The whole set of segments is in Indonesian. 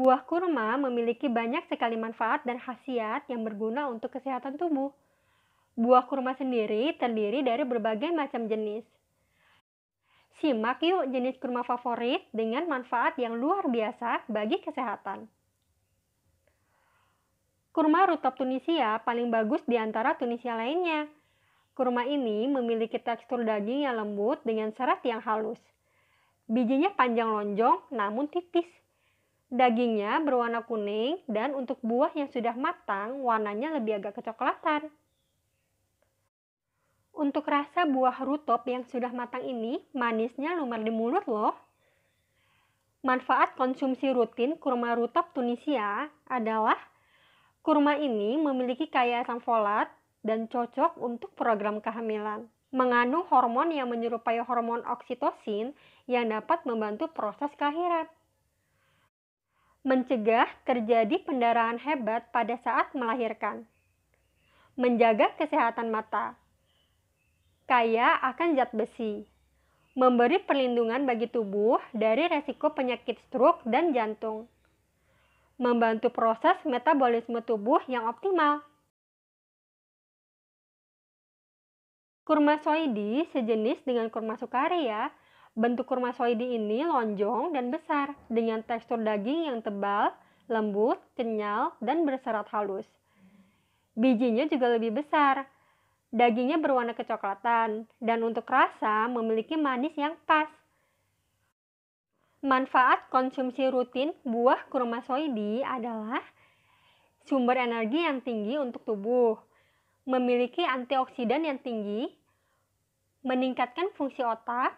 Buah kurma memiliki banyak sekali manfaat dan khasiat yang berguna untuk kesehatan tubuh. Buah kurma sendiri terdiri dari berbagai macam jenis. Simak yuk jenis kurma favorit dengan manfaat yang luar biasa bagi kesehatan. Kurma rutab Tunisia paling bagus di antara Tunisia lainnya. Kurma ini memiliki tekstur daging yang lembut dengan serat yang halus. Bijinya panjang lonjong namun tipis Dagingnya berwarna kuning dan untuk buah yang sudah matang warnanya lebih agak kecoklatan. Untuk rasa buah rutop yang sudah matang ini, manisnya lumer di mulut loh. Manfaat konsumsi rutin kurma rutop Tunisia adalah kurma ini memiliki kaya asam folat dan cocok untuk program kehamilan. Mengandung hormon yang menyerupai hormon oksitosin yang dapat membantu proses kelahiran mencegah terjadi pendarahan hebat pada saat melahirkan, menjaga kesehatan mata, kaya akan zat besi, memberi perlindungan bagi tubuh dari resiko penyakit stroke dan jantung, membantu proses metabolisme tubuh yang optimal. Kurma soidi sejenis dengan kurma sukaria Bentuk kurma kurmasoidi ini lonjong dan besar dengan tekstur daging yang tebal, lembut, kenyal, dan berserat halus. Bijinya juga lebih besar. Dagingnya berwarna kecoklatan dan untuk rasa memiliki manis yang pas. Manfaat konsumsi rutin buah kurma soidi adalah sumber energi yang tinggi untuk tubuh, memiliki antioksidan yang tinggi, meningkatkan fungsi otak,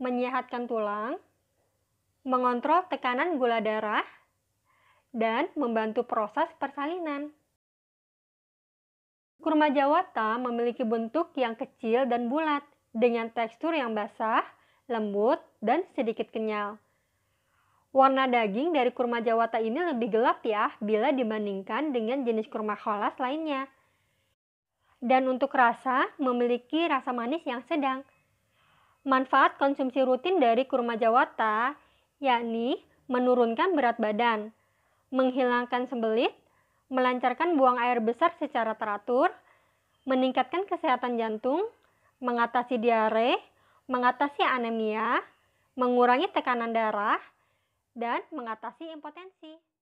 menyehatkan tulang, mengontrol tekanan gula darah, dan membantu proses persalinan. Kurma Jawata memiliki bentuk yang kecil dan bulat, dengan tekstur yang basah, lembut, dan sedikit kenyal. Warna daging dari kurma Jawata ini lebih gelap ya bila dibandingkan dengan jenis kurma kholas lainnya. Dan untuk rasa, memiliki rasa manis yang sedang, Manfaat konsumsi rutin dari kurma jawata yakni menurunkan berat badan, menghilangkan sembelit, melancarkan buang air besar secara teratur, meningkatkan kesehatan jantung, mengatasi diare, mengatasi anemia, mengurangi tekanan darah, dan mengatasi impotensi.